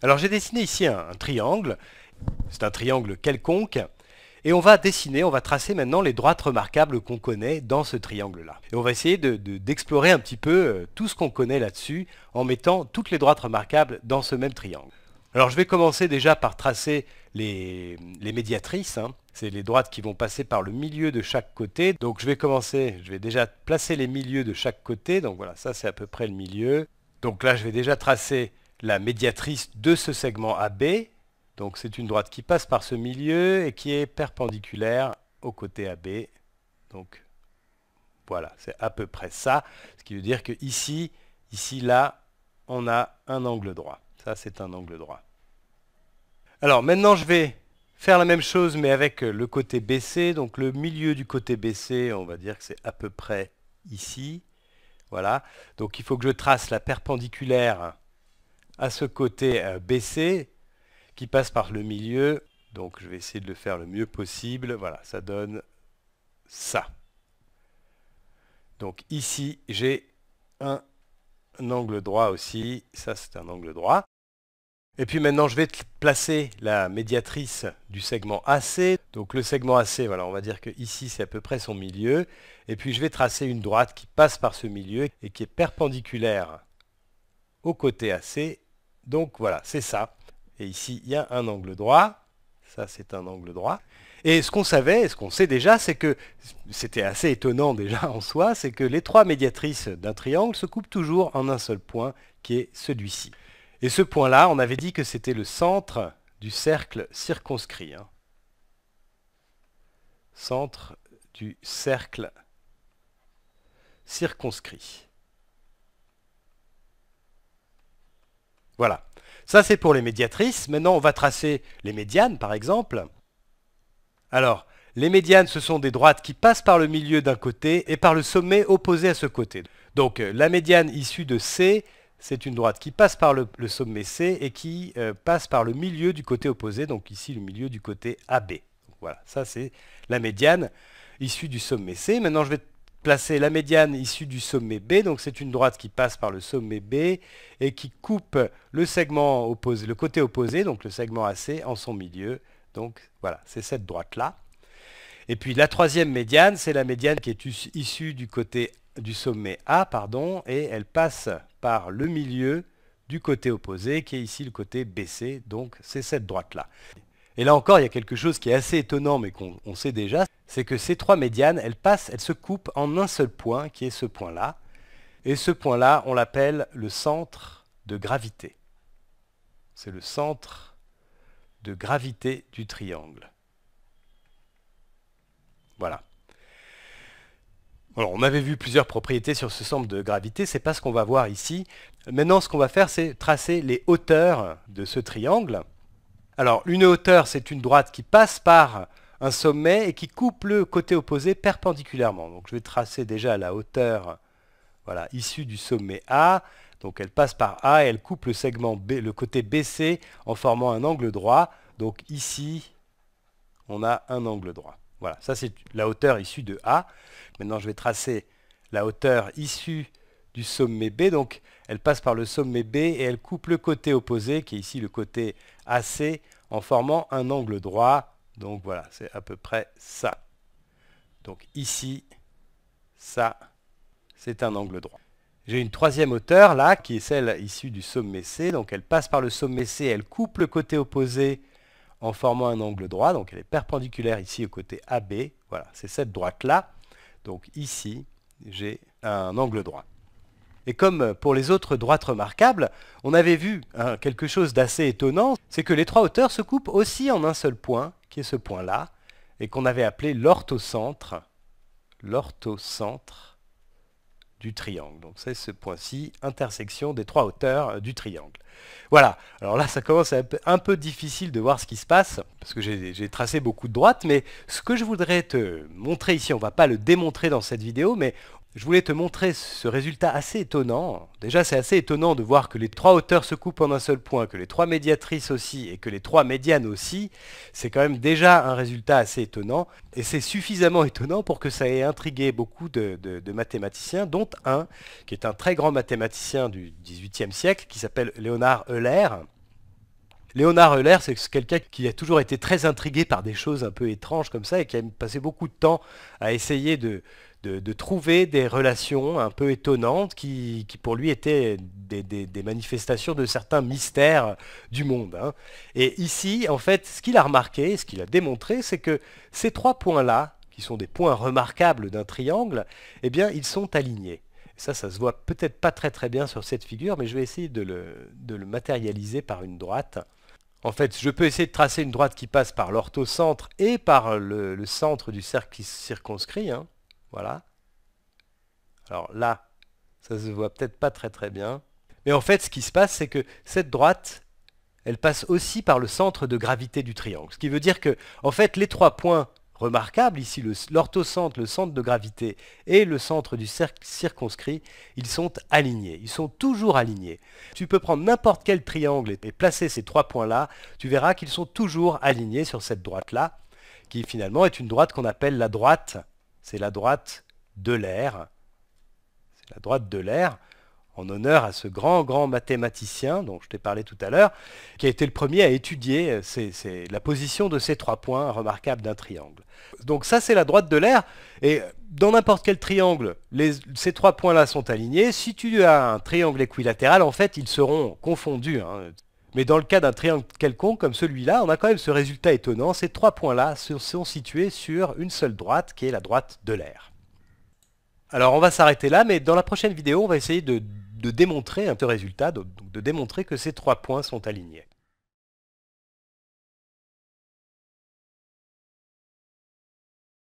Alors j'ai dessiné ici un, triangle, c'est un triangle quelconque, et on va dessiner, on va tracer maintenant les droites remarquables qu'on connaît dans ce triangle-là. Et on va essayer d'explorer un petit peu euh, tout ce qu'on connaît là-dessus en mettant toutes les droites remarquables dans ce même triangle. Alors je vais commencer déjà par tracer les, médiatrices. Hein. C'est les droites qui vont passer par le milieu de chaque côté. Donc je vais commencer, je vais déjà placer les milieux de chaque côté. Donc voilà, ça c'est à peu près le milieu. Donc là je vais déjà tracer la médiatrice de ce segment AB. Donc c'est une droite qui passe par ce milieu et qui est perpendiculaire au côté AB. Donc voilà, c'est à peu près ça. Ce qui veut dire que ici, ici, là, on a un angle droit. Ça, c'est un angle droit. Alors maintenant, je vais faire la même chose, mais avec euh, le côté BC. Donc le milieu du côté BC, on va dire que c'est à peu près ici. Voilà. Donc il faut que je trace la perpendiculaire à ce côté euh, baissé qui passe par le milieu. Donc je vais essayer de le faire le mieux possible. Voilà, ça donne ça. Donc ici, j'ai un angle droit aussi. Ça, c'est un angle droit. Et puis maintenant, je vais placer la médiatrice du segment AC. Donc le segment AC, voilà, on va dire que ici, c'est à peu près son milieu. Et puis je vais tracer une droite qui passe par ce milieu et qui est perpendiculaire au côté AC donc voilà, c'est ça. Et ici, il y a un angle droit. Ça, c'est un angle droit. Et ce qu'on savait, et ce qu'on sait déjà, c'est que, c'était assez étonnant déjà en soi, c'est que les trois médiatrices d'un triangle se coupent toujours en un seul point, qui est celui-ci. Et ce point-là, on avait dit que c'était le centre du cercle circonscrit. Hein. Centre du cercle circonscrit. Voilà. Ça, c'est pour les médiatrices. Maintenant, on va tracer les médianes, par exemple. Alors, les médianes, ce sont des droites qui passent par le milieu d'un côté et par le sommet opposé à ce côté. Donc, euh, la médiane issue de C, c'est une droite qui passe par le, sommet C et qui euh, passe par le milieu du côté opposé, donc ici le milieu du côté AB. voilà, ça c'est la médiane issue du sommet C. Maintenant, je vais c'est la médiane issue du sommet B. Donc c'est une droite qui passe par le sommet B et qui coupe le segment opposé, le côté opposé, donc le segment AC, en son milieu. Donc voilà, c'est cette droite-là. Et puis la troisième médiane, c'est la médiane qui est issue du côté du sommet A, pardon, et elle passe par le milieu du côté opposé, qui est ici le côté BC, donc c'est cette droite-là. Et là encore, il y a quelque chose qui est assez étonnant, mais qu'on sait déjà, c'est que ces trois médianes, elles passent, elles se coupent en un seul point, qui est ce point-là. Et ce point-là, on l'appelle le centre de gravité. C'est le centre de gravité du triangle. Voilà. Alors, on avait vu plusieurs propriétés sur ce centre de gravité, c'est pas ce qu'on va voir ici. Maintenant, ce qu'on va faire, c'est tracer les hauteurs de ce triangle. Alors, une hauteur, c'est une droite qui passe par un sommet et qui coupe le côté opposé perpendiculairement. Donc je vais tracer déjà la hauteur voilà, issue du sommet A. Donc elle passe par A et elle coupe le segment le côté BC en formant un angle droit. Donc ici, on a un angle droit. Voilà, ça c'est la hauteur issue de A. Maintenant je vais tracer la hauteur issue du sommet B. Donc elle passe par le sommet B et elle coupe le côté opposé, qui est ici le côté AC, en formant un angle droit donc voilà, c'est à peu près ça. Donc ici, ça, c'est un angle droit. J'ai une troisième hauteur là, qui est celle issue du sommet C. Donc elle passe par le sommet C, elle coupe le côté opposé en formant un angle droit. Donc elle est perpendiculaire ici au côté AB. Voilà, c'est cette droite là. Donc ici, j'ai un angle droit. Et comme pour les autres droites remarquables, on avait vu hein, quelque chose d'assez étonnant, c'est que les trois hauteurs se coupent aussi en un seul point, ce point-là et qu'on avait appelé l'orthocentre l'orthocentre du triangle. Donc c'est ce point-ci, intersection des trois hauteurs euh, du triangle. Voilà, alors là ça commence à être un peu difficile de voir ce qui se passe, parce que j'ai tracé beaucoup de droites, mais ce que je voudrais te montrer ici, on va pas le démontrer dans cette vidéo, mais je voulais te montrer ce résultat assez étonnant. Déjà, c'est assez étonnant de voir que les trois auteurs se coupent en un seul point, que les trois médiatrices aussi, et que les trois médianes aussi. C'est quand même déjà un résultat assez étonnant. Et c'est suffisamment étonnant pour que ça ait intrigué beaucoup de, mathématiciens, dont un, qui est un très grand mathématicien du XVIIIe siècle, qui s'appelle Léonard Euler. Léonard Euler, c'est quelqu'un qui a toujours été très intrigué par des choses un peu étranges comme ça et qui a passé beaucoup de temps à essayer de, de, trouver des relations un peu étonnantes qui, pour lui étaient des, manifestations de certains mystères du monde. Hein. Et ici, en fait, ce qu'il a remarqué, ce qu'il a démontré, c'est que ces trois points-là, qui sont des points remarquables d'un triangle, eh bien, ils sont alignés. ça, ça se voit peut-être pas très très bien sur cette figure, mais je vais essayer de le, matérialiser par une droite. En fait, je peux essayer de tracer une droite qui passe par l'orthocentre et par le, centre du cercle qui se circonscrit. Hein. Voilà. Alors là, ça se voit peut-être pas très très bien. Mais en fait, ce qui se passe, c'est que cette droite, elle passe aussi par le centre de gravité du triangle. Ce qui veut dire que, en fait, les trois points remarquables, ici l'orthocentre, le, centre de gravité et le centre du cercle circonscrit, ils sont alignés. Ils sont toujours alignés. Tu peux prendre n'importe quel triangle et placer ces trois points-là, tu verras qu'ils sont toujours alignés sur cette droite-là, qui finalement est une droite qu'on appelle la droite c'est la droite de l'air. C'est la droite de l'air en honneur à ce grand, grand mathématicien dont je t'ai parlé tout à l'heure, qui a été le premier à étudier euh, la position de ces trois points remarquables d'un triangle. Donc ça, c'est la droite de l'air, et dans n'importe quel triangle, ces trois points-là sont alignés. Si tu as un triangle équilatéral, en fait, ils seront confondus. Hein. Mais dans le cas d'un triangle quelconque comme celui-là, on a quand même ce résultat étonnant. Ces trois points-là sont situés sur une seule droite, qui est la droite de l'air. Alors on va s'arrêter là, mais dans la prochaine vidéo, on va essayer de, démontrer un peu résultat, de démontrer que ces trois points sont alignés.